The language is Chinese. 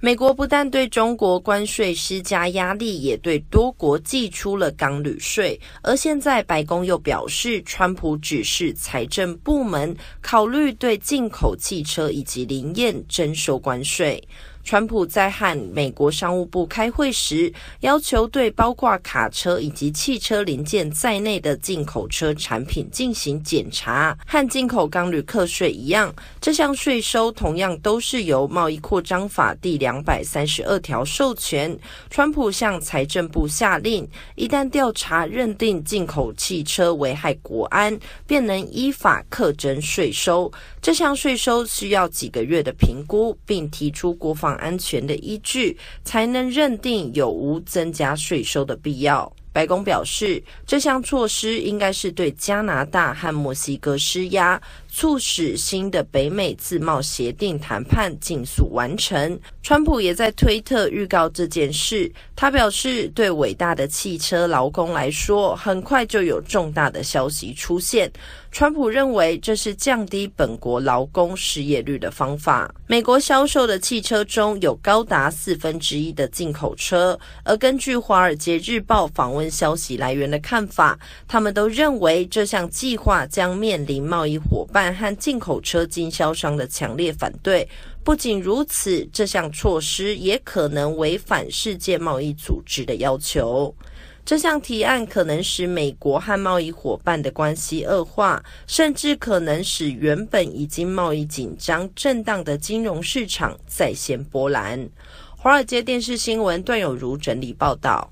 美国不但对中国关税施加压力，也对多国寄出了钢铝税。而现在，白宫又表示，川普指示财政部门考虑对进口汽车以及零件征收关税。川普在和美国商务部开会时，要求对包括卡车以及汽车零件在内的进口车产品进行检查，和进口钢铝课税一样，这项税收同样都是由贸易扩张法第两百三十二条授权。川普向财政部下令，一旦调查认定进口汽车危害国安，便能依法课征税收。这项税收需要几个月的评估，并提出国防。安全的依据，才能认定有无增加税收的必要。白宫表示，这项措施应该是对加拿大和墨西哥施压。促使新的北美自贸协定谈判尽速完成。川普也在推特预告这件事。他表示，对伟大的汽车劳工来说，很快就有重大的消息出现。川普认为这是降低本国劳工失业率的方法。美国销售的汽车中有高达四分之一的进口车，而根据《华尔街日报》访问消息来源的看法，他们都认为这项计划将面临贸易伙伴。和进口车经销商的强烈反对。不仅如此，这项措施也可能违反世界贸易组织的要求。这项提案可能使美国和贸易伙伴的关系恶化，甚至可能使原本已经贸易紧张震荡的金融市场再掀波澜。华尔街电视新闻段有如整理报道。